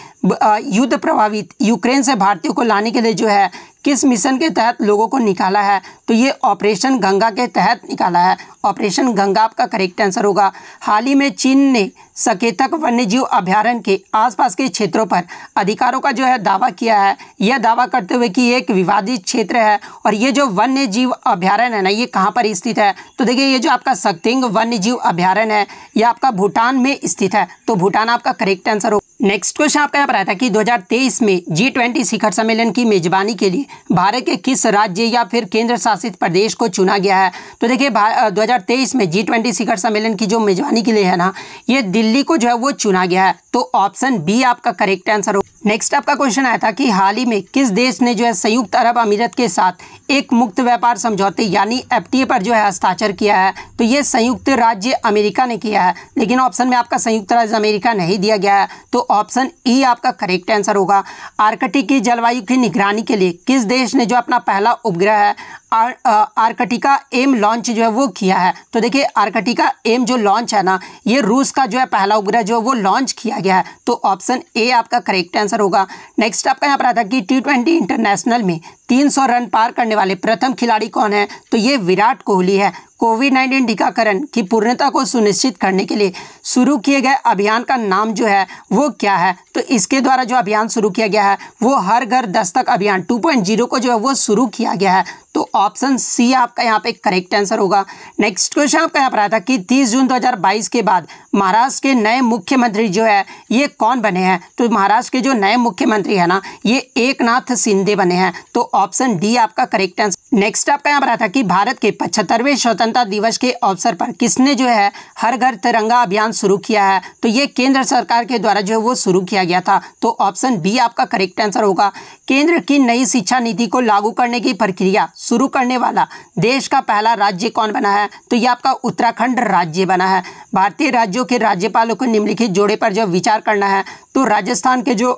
युद्ध प्रभावित यूक्रेन से भारतीयों को लाने के लिए जो है किस मिशन के तहत लोगों को निकाला है तो ये ऑपरेशन गंगा के तहत निकाला है ऑपरेशन गंगा आपका करेक्ट आंसर होगा हाल ही में चीन ने सकेतक वन्यजीव अभ्यारण्य के आसपास के क्षेत्रों पर अधिकारों का जो है दावा किया है यह दावा करते हुए कि एक विवादित क्षेत्र है और ये जो वन्य जीव अभ्यारण्य है ना ये कहाँ पर स्थित है तो देखिए ये जो आपका सक्तिंग वन्य जीव अभ्यारण्य है यह आपका भूटान में स्थित है तो भूटान आपका करेक्ट आंसर हो नेक्स्ट क्वेश्चन आपका यहाँ पर आया था कि 2023 में जी ट्वेंटी शिखर सम्मेलन की मेजबानी के लिए भारत के किस राज्य या फिर केंद्र शासित प्रदेश को चुना गया है तो देखिए दो में जी ट्वेंटी शिखर सम्मेलन की जो मेजबानी के लिए है ना ये दिल्ली को जो है वो चुना गया है तो ऑप्शन बी आपका करेक्ट आंसर हो नेक्स्ट आपका क्वेश्चन आया था कि हाल ही में किस देश ने जो है संयुक्त अरब अमीरत के साथ एक मुक्त व्यापार समझौते यानी एफ पर जो है हस्ताक्षर किया है तो ये संयुक्त राज्य अमेरिका ने किया है लेकिन ऑप्शन में आपका संयुक्त राज्य अमेरिका नहीं दिया गया है तो ऑप्शन ई आपका करेक्ट आंसर होगा आर्कटिक की जलवायु की निगरानी के लिए किस देश ने जो अपना पहला उपग्रह है आर आर्कटिका एम लॉन्च जो है वो किया है तो देखिए आर्कटिका एम जो लॉन्च है ना ये रूस का जो है पहला उपग्रह जो है वो लॉन्च किया गया है तो ऑप्शन ए आपका करेक्ट आंसर होगा नेक्स्ट आपका यहाँ पर आता है कि टी ट्वेंटी इंटरनेशनल में 300 रन पार करने वाले प्रथम खिलाड़ी कौन है तो ये विराट कोहली है कोविड नाइन्टीन टीकाकरण की पूर्णता को सुनिश्चित करने के लिए शुरू किए गए अभियान का नाम जो है वो क्या है तो इसके द्वारा जो अभियान शुरू किया गया है वो हर घर दस्तक अभियान 2.0 को जो है वो शुरू किया गया है तो ऑप्शन सी आपका यहाँ पे करेक्ट आंसर होगा नेक्स्ट क्वेश्चन आपका यहाँ पर आया था कि 30 जून 2022 के बाद महाराष्ट्र के नए मुख्यमंत्री जो है ये कौन बने हैं तो महाराष्ट्र के जो नए मुख्यमंत्री है ना ये एक शिंदे बने हैं तो ऑप्शन डी आपका करेक्ट आंसर नेक्स्ट आपका यहाँ पर आया था कि भारत के पचहत्तरवें स्वतंत्रता दिवस के अवसर पर किसने जो है हर घर तिरंगा अभियान शुरू किया है तो ये केंद्र सरकार के द्वारा जो है वो शुरू किया गया था तो ऑप्शन बी आपका करेक्ट आंसर होगा केंद्र की नई शिक्षा नीति को लागू करने की प्रक्रिया शुरू करने वाला देश का पहला राज्य कौन बना है तो ये आपका उत्तराखंड राज्य बना है भारतीय राज्यों के राज्यपालों को निम्नलिखित जोड़े पर जब विचार करना है तो राजस्थान के जो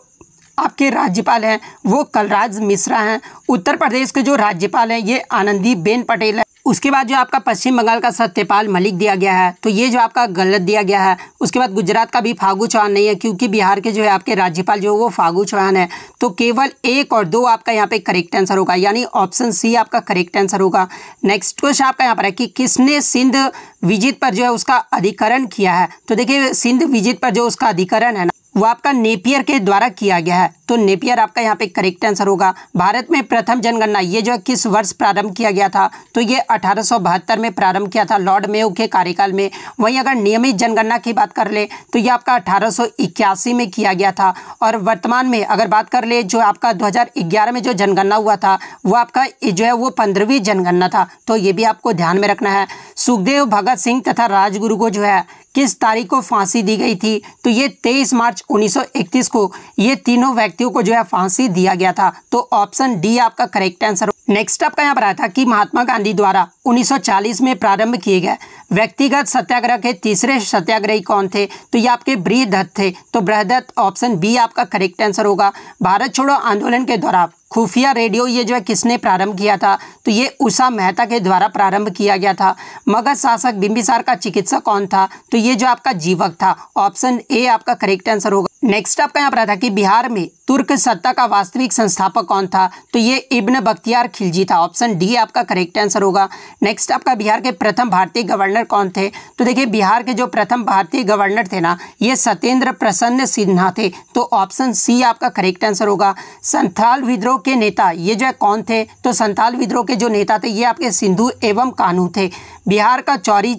आपके राज्यपाल हैं वो कलराज मिश्रा हैं उत्तर प्रदेश के जो राज्यपाल हैं ये बेन पटेल हैं उसके बाद जो आपका पश्चिम बंगाल का सत्यपाल मलिक दिया गया है तो ये जो आपका गलत दिया गया है उसके बाद गुजरात का भी फागू चौहान नहीं है क्योंकि बिहार के जो है आपके राज्यपाल जो है वो फागू चौहान है तो केवल एक और दो आपका यहाँ पे करेक्ट आंसर होगा यानी ऑप्शन सी आपका करेक्ट आंसर होगा नेक्स्ट क्वेश्चन आपका यहाँ पर है कि किसने सिंध विजित पर जो है उसका अधिकरण किया है तो देखिए सिंध विजित पर जो उसका अधिकरण है ना वो आपका नेपियर के द्वारा किया गया है तो नेपियर आपका यहाँ पे करेक्ट आंसर होगा भारत में प्रथम जनगणना ये जो किस वर्ष प्रारंभ किया गया था तो ये अठारह में प्रारंभ किया था लॉर्ड मेयो के कार्यकाल में वहीं अगर नियमित जनगणना की बात कर ले तो ये आपका अठारह में किया गया था और वर्तमान में अगर बात कर ले जो आपका दो में जो जनगणना हुआ था वो आपका जो है वो पंद्रहवीं जनगणना था तो ये भी आपको ध्यान में रखना है सुखदेव भगत सिंह तथा राजगुरु को जो है किस तारीख को फांसी दी गई थी तो ये 23 मार्च 1931 को ये तीनों व्यक्ति व्यक्तियों को जो है फांसी दिया गया था तो ऑप्शन डी आपका करेक्ट आंसर नेक्स्ट आपका यहाँ पर आया था कि महात्मा गांधी द्वारा 1940 में प्रारंभ किए गए व्यक्तिगत सत्याग्रह के तीसरे सत्याग्रही कौन थे तो ये आपके बृहदत्त थे तो बृहदत्त ऑप्शन बी आपका करेक्ट आंसर होगा भारत छोड़ो आंदोलन के दौरान खुफिया रेडियो ये जो है किसने प्रारंभ किया था तो ये उषा मेहता के द्वारा प्रारंभ किया गया था मगध शासक बिंबिसार का चिकित्सक कौन था तो ये जो आपका जीवक था ऑप्शन ए आपका करेक्ट आंसर होगा नेक्स्ट आपका यहाँ पर था कि बिहार में तुर्क सत्ता का वास्तविक संस्थापक कौन था तो ये इब्न बख्तियार खिलजी था ऑप्शन डी आपका करेक्ट आंसर होगा नेक्स्ट आपका बिहार के प्रथम भारतीय गवर्नर कौन थे तो देखिए बिहार के जो प्रथम भारतीय गवर्नर थे ना ये सत्येंद्र प्रसन्न सिन्हा थे तो ऑप्शन सी आपका करेक्ट आंसर होगा संथाल विद्रोह के नेता ये जो है कौन थे तो संताल विद्रोह के जो नेता थे ये आपके सिंधु एवं कानू थे बिहार का चौरी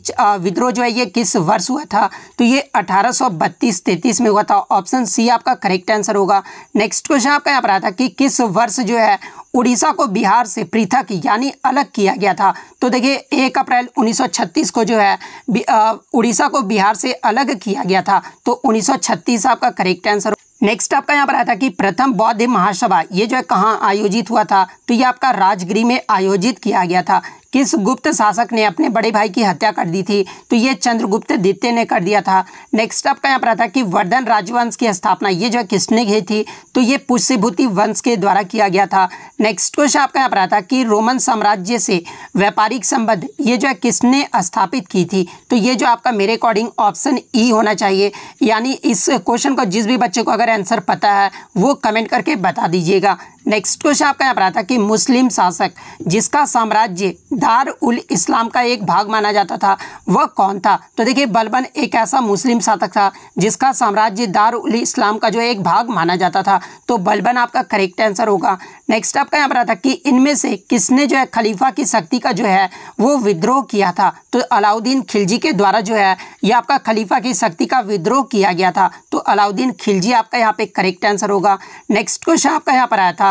विद्रोह जो है ये किस वर्ष हुआ था तो ये 1832-33 में हुआ था ऑप्शन सी आपका करेक्ट आंसर होगा नेक्स्ट क्वेश्चन आपका यहाँ पर आया था कि किस वर्ष जो है उड़ीसा को बिहार से पृथक यानी अलग किया गया था तो देखिए एक अप्रैल 1936 को जो है उड़ीसा को बिहार से अलग किया गया था तो 1936 आपका करेक्ट आंसर नेक्स्ट आपका यहाँ पर आया था कि प्रथम बौद्ध महासभा ये जो है कहाँ आयोजित हुआ था तो ये आपका राजगिरी में आयोजित किया गया था किस गुप्त शासक ने अपने बड़े भाई की हत्या कर दी थी तो ये चंद्रगुप्त द्वितीय ने कर दिया था नेक्स्ट आपका यहाँ पर आता कि वर्धन राजवंश की स्थापना ये जो है किसने की थी तो ये पुष्यभूति वंश के द्वारा किया गया था नेक्स्ट क्वेश्चन आपका यहाँ पर आता कि रोमन साम्राज्य से व्यापारिक संबंध ये जो है किसने स्थापित की थी तो ये जो आपका मेरे अकॉर्डिंग ऑप्शन ई होना चाहिए यानी इस क्वेश्चन को जिस भी बच्चे को अगर आंसर पता है वो कमेंट करके बता दीजिएगा नेक्स्ट क्वेश्चन आपका यहाँ पर आता कि मुस्लिम शासक जिसका साम्राज्य दार उल इस्लाम का एक भाग माना जाता था वह कौन था तो देखिए बलबन एक ऐसा मुस्लिम शासक था जिसका साम्राज्य दार उल इस्लाम का जो एक भाग माना जाता था तो बलबन आपका करेक्ट आंसर होगा नेक्स्ट आपका यहाँ पर आता कि इनमें से किसने जो है खलीफा की शक्ति का जो है वो विद्रोह किया था तो अलाउद्दीन खिलजी के द्वारा जो है यह आपका खलीफा की शक्ति का विद्रोह किया गया था तो अलाउद्दीन खिलजी आपका यहाँ पे करेक्ट आंसर होगा नेक्स्ट क्वेश्चन आपका यहाँ पर आया था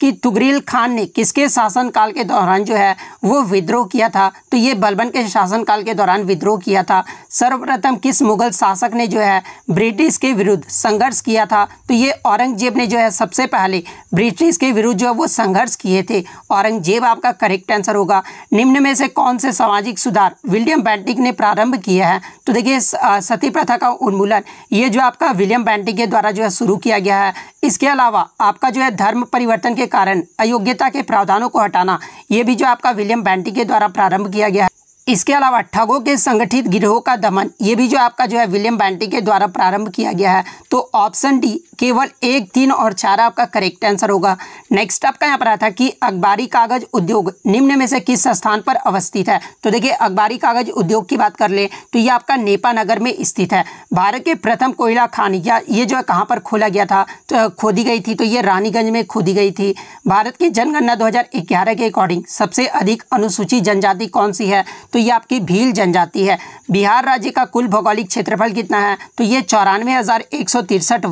कि तुगरील खान ने किसके शासनकाल के दौरान जो है वो विद्रोह किया था तो ये बलबन के शासनकाल के दौरान विद्रोह किया था सर्वप्रथम किस मुगल शासक ने जो है ब्रिटिश के विरुद्ध संघर्ष किया था तो ये औरंगजेब ने जो है सबसे पहले ब्रिटिश के विरुद्ध जो है वो संघर्ष किए थे औरंगजेब आपका करेक्ट आंसर होगा निम्न में से कौन से सामाजिक सुधार विलियम बैंटिक ने प्रारंभ किया है तो देखिए सती प्रथा का उन्मूलन ये जो आपका विलियम बैंटिक के द्वारा जो है शुरू किया गया है इसके अलावा आपका जो है धर्म परिवर्तन के कारण अयोग्यता के प्रावधानों को हटाना ये भी जो आपका विलियम बैंटी के द्वारा प्रारंभ किया गया है इसके अलावा ठगों के संगठित गिरोह का दमन ये भी जो आपका जो है विलियम बैंटी के द्वारा प्रारंभ किया गया है तो ऑप्शन डी केवल एक तीन और चार आपका करेक्ट आंसर होगा नेक्स्ट आपका यहाँ पर आता है कि अखबारी कागज उद्योग निम्न में से किस स्थान पर अवस्थित है तो देखिए अखबारी कागज उद्योग की बात कर ले तो ये आपका नेपा नगर में स्थित है भारत के प्रथम कोयला खान या ये जो है कहाँ पर खोला गया था तो खोदी गई थी तो ये रानीगंज में खोदी गई थी भारत की जनगणना दो के अकॉर्डिंग सबसे अधिक अनुसूचित जनजाति कौन सी है तो ये आपकी भील जनजाति है बिहार राज्य का कुल भौगोलिक क्षेत्रफल कितना है तो ये चौरानवे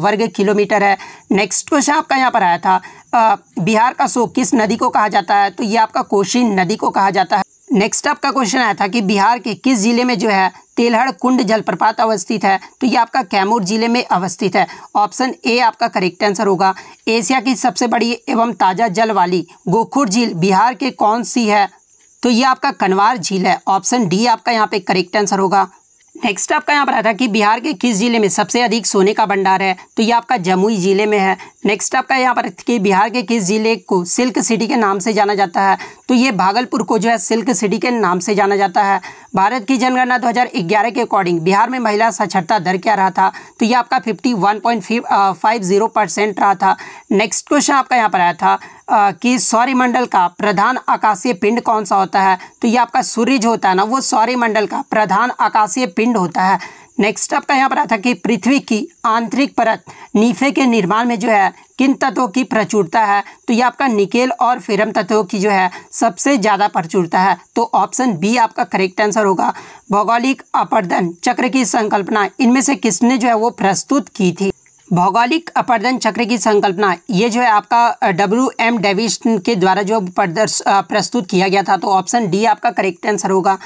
वर्ग किलोमीटर है नेक्स्ट क्वेश्चन आपका यहाँ पर आया था आ, बिहार का सो किस नदी को कहा जाता है तो ये आपका कोशी नदी को कहा जाता है नेक्स्ट आपका क्वेश्चन आया था कि बिहार के किस जिले में जो है तेलहड़ कुंड जलप्रपात अवस्थित है तो ये आपका कैमूर जिले में अवस्थित है ऑप्शन ए आपका करेक्ट आंसर होगा एशिया की सबसे बड़ी एवं ताज़ा जल वाली गोखुर झील बिहार के कौन सी है तो ये आपका कनवार झील है ऑप्शन डी आपका यहाँ पे करेक्ट आंसर होगा नेक्स्ट आपका यहाँ पर आया था कि बिहार के किस जिले में सबसे अधिक सोने का भंडार है तो ये आपका जमुई जिले में है नेक्स्ट आपका यहाँ पर कि बिहार के किस जिले को सिल्क सिटी के नाम से जाना जाता है तो ये भागलपुर को जो है सिल्क सिटी के नाम से जाना जाता है भारत की जनगणना 2011 के अकॉर्डिंग बिहार में महिला साक्षरता दर क्या रहा था तो ये आपका 51.50 परसेंट uh, रहा था नेक्स्ट क्वेश्चन आपका यहाँ पर आया था आ, uh, कि सौर्यमंडल का प्रधान आकाशीय पिंड कौन सा होता है तो ये आपका सूर्य जो होता है ना वो सौर्यमंडल का प्रधान आकाशीय पिंड होता है नेक्स्ट आपका तो यहाँ पर आता कि पृथ्वी की आंतरिक परत नीफे के निर्माण में जो है किन तत्वों की प्रचुरता है तो ये आपका निकेल और फेरम तत्वों की जो है सबसे ज़्यादा प्रचुरता है तो ऑप्शन बी आपका करेक्ट आंसर होगा भौगोलिक अपर्दन चक्र की संकल्पना इनमें से किसने जो है वो प्रस्तुत की थी भौगोलिक अपर्दन चक्र की संकल्पना ये जो है आपका डब्ल्यू एम डेविस के द्वारा जो प्रदर्श प्रस्तुत किया गया था तो ऑप्शन डी आपका करेक्ट आंसर होगा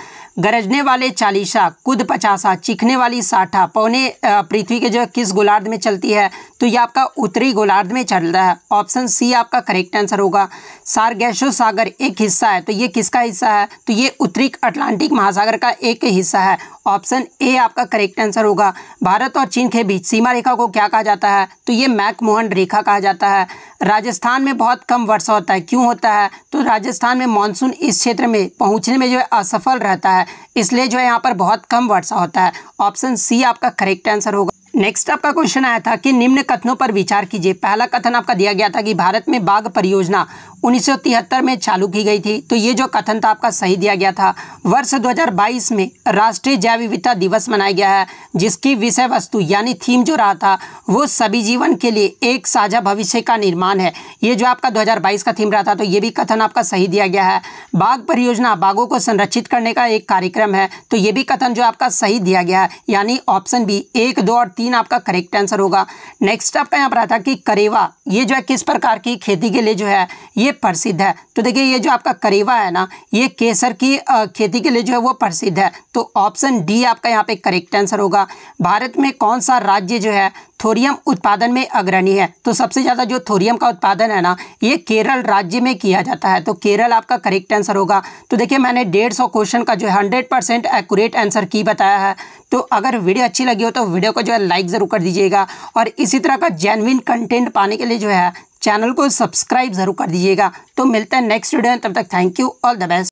गरजने वाले चालीसा कुद पचासा चिखने वाली साठा पौने पृथ्वी के जो है किस गोलार्ध में चलती है तो ये आपका उत्तरी गोलार्ध में चल रहा है ऑप्शन सी आपका करेक्ट आंसर होगा सारगैशो सागर एक हिस्सा है तो ये किसका हिस्सा है तो ये उत्तरी अटलांटिक महासागर का एक हिस्सा है ऑप्शन ए आपका करेक्ट आंसर होगा भारत और चीन के बीच सीमा रेखा को क्या कहा जाता है तो ये मैकमोहन रेखा कहा जाता है राजस्थान में बहुत कम वर्षा होता है क्यों होता है तो राजस्थान में मानसून इस क्षेत्र में पहुंचने में जो है असफल रहता है इसलिए जो है यहाँ पर बहुत कम वर्षा होता है ऑप्शन सी आपका करेक्ट आंसर होगा नेक्स्ट आपका क्वेश्चन आया था कि निम्न कथनों पर विचार कीजिए पहला कथन आपका दिया गया था कि भारत में बाघ परियोजना 1973 में चालू की गई थी तो ये जो कथन था आपका सही दिया गया था वर्ष 2022 में राष्ट्रीय जैव विविधता दिवस मनाया गया है जिसकी विषय वस्तु यानी थीम जो रहा था वो सभी जीवन के लिए एक साझा भविष्य का निर्माण है ये जो आपका 2022 का थीम रहा था तो ये भी कथन आपका सही दिया गया है बाघ परियोजना बाघों को संरक्षित करने का एक कार्यक्रम है तो ये भी कथन जो आपका सही दिया गया है यानी ऑप्शन बी एक दो और तीन आपका करेक्ट आंसर होगा नेक्स्ट आपका यहाँ पर रहा था कि करेवा ये जो है किस प्रकार की खेती के लिए जो है ये लिए प्रसिद्ध है तो देखिए ये जो आपका करेवा है ना ये केसर की खेती के लिए जो है वो प्रसिद्ध है तो ऑप्शन डी आपका यहाँ पे करेक्ट आंसर होगा भारत में कौन सा राज्य जो है थोरियम उत्पादन में अग्रणी है तो सबसे ज़्यादा जो थोरियम का उत्पादन है ना ये केरल राज्य में किया जाता है तो केरल आपका करेक्ट आंसर होगा तो देखिए मैंने डेढ़ सौ क्वेश्चन का जो है हंड्रेड परसेंट एक्यूरेट आंसर की बताया है तो अगर वीडियो अच्छी लगी हो तो वीडियो को जो है लाइक ज़रूर कर दीजिएगा और इसी तरह का जेनविन कंटेंट पाने के लिए जो है चैनल को सब्सक्राइब ज़रूर कर दीजिएगा तो मिलता है नेक्स्ट वीडियो में तब तक thank you all the best